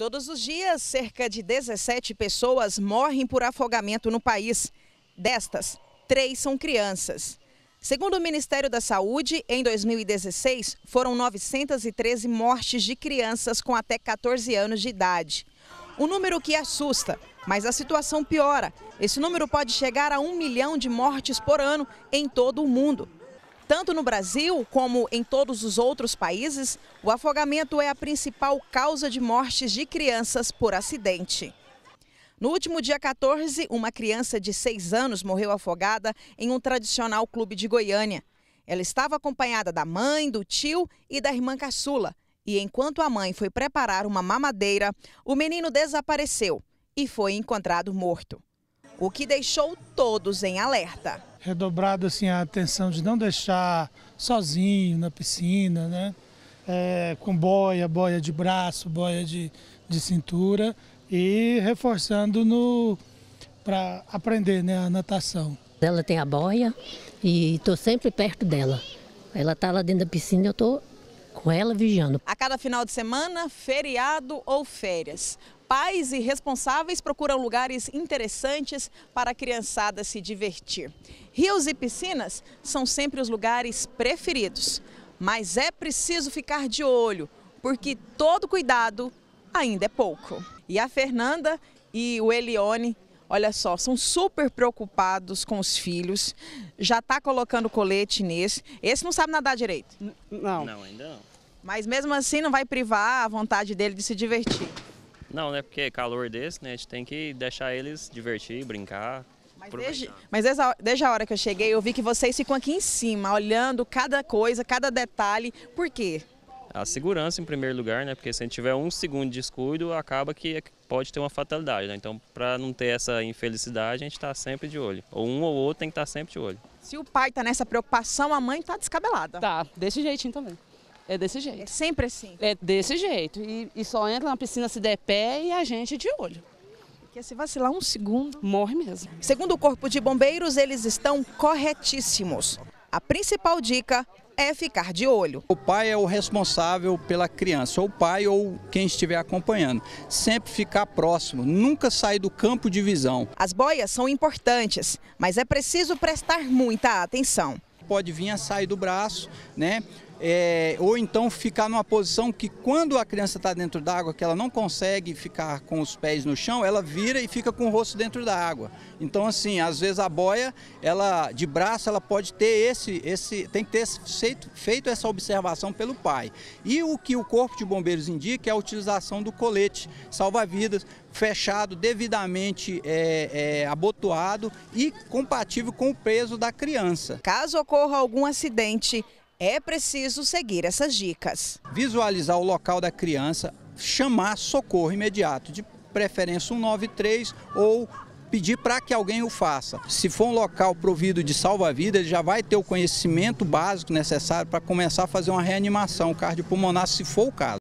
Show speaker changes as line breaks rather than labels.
Todos os dias, cerca de 17 pessoas morrem por afogamento no país. Destas, três são crianças. Segundo o Ministério da Saúde, em 2016, foram 913 mortes de crianças com até 14 anos de idade. Um número que assusta, mas a situação piora. Esse número pode chegar a um milhão de mortes por ano em todo o mundo. Tanto no Brasil como em todos os outros países, o afogamento é a principal causa de mortes de crianças por acidente. No último dia 14, uma criança de 6 anos morreu afogada em um tradicional clube de Goiânia. Ela estava acompanhada da mãe, do tio e da irmã caçula. E enquanto a mãe foi preparar uma mamadeira, o menino desapareceu e foi encontrado morto. O que deixou todos em alerta
redobrado assim, a atenção de não deixar sozinho na piscina, né? É, com boia, boia de braço, boia de, de cintura e reforçando no para aprender né, a natação. Ela tem a boia e estou sempre perto dela. Ela está lá dentro da piscina e eu estou com ela vigiando. A
cada final de semana, feriado ou férias. Pais e responsáveis procuram lugares interessantes para a criançada se divertir. Rios e piscinas são sempre os lugares preferidos, mas é preciso ficar de olho, porque todo cuidado ainda é pouco. E a Fernanda e o Elione olha só, são super preocupados com os filhos, já está colocando colete nesse. Esse não sabe nadar direito?
Não. Não, ainda não.
Mas mesmo assim não vai privar a vontade dele de se divertir.
Não, né? Porque é calor desse, né? A gente tem que deixar eles divertir, brincar. Mas, desde,
mas desde, a, desde, a, hora que eu cheguei, eu vi que vocês ficam aqui em cima, olhando cada coisa, cada detalhe. Por quê?
A segurança em primeiro lugar, né? Porque se a gente tiver um segundo de descuido, acaba que é, pode ter uma fatalidade, né? Então, para não ter essa infelicidade, a gente está sempre de olho. Ou um ou outro tem que estar tá sempre de olho.
Se o pai está nessa preocupação, a mãe está descabelada. Tá, desse jeitinho também. É desse jeito. É sempre assim? É desse jeito. E, e só entra na piscina se der
pé e a gente de olho.
Porque se vacilar um segundo... Morre mesmo. Segundo o Corpo
de Bombeiros, eles estão corretíssimos. A principal dica é ficar de olho. O pai é o responsável pela criança, ou o pai ou quem estiver acompanhando. Sempre ficar próximo, nunca sair do campo de visão. As boias são importantes, mas é preciso prestar muita atenção. Pode vir a sair do braço, né? é, ou então ficar numa posição que quando a criança está dentro d'água, que ela não consegue ficar com os pés no chão, ela vira e fica com o rosto dentro da água. Então assim, às vezes a boia, ela de braço, ela pode ter esse, esse tem que ter feito, feito essa observação pelo pai. E o que o corpo de bombeiros indica é a utilização do colete salva-vidas, fechado, devidamente é, é, abotoado e compatível com o peso da criança. Caso ocorra algum acidente, é preciso seguir essas dicas. Visualizar o local da criança, chamar socorro imediato, de preferência 193 ou pedir para que alguém o faça. Se for um local provido de salva-vida, ele já vai ter o conhecimento básico necessário para começar a fazer uma reanimação cardiopulmonar, se for o caso.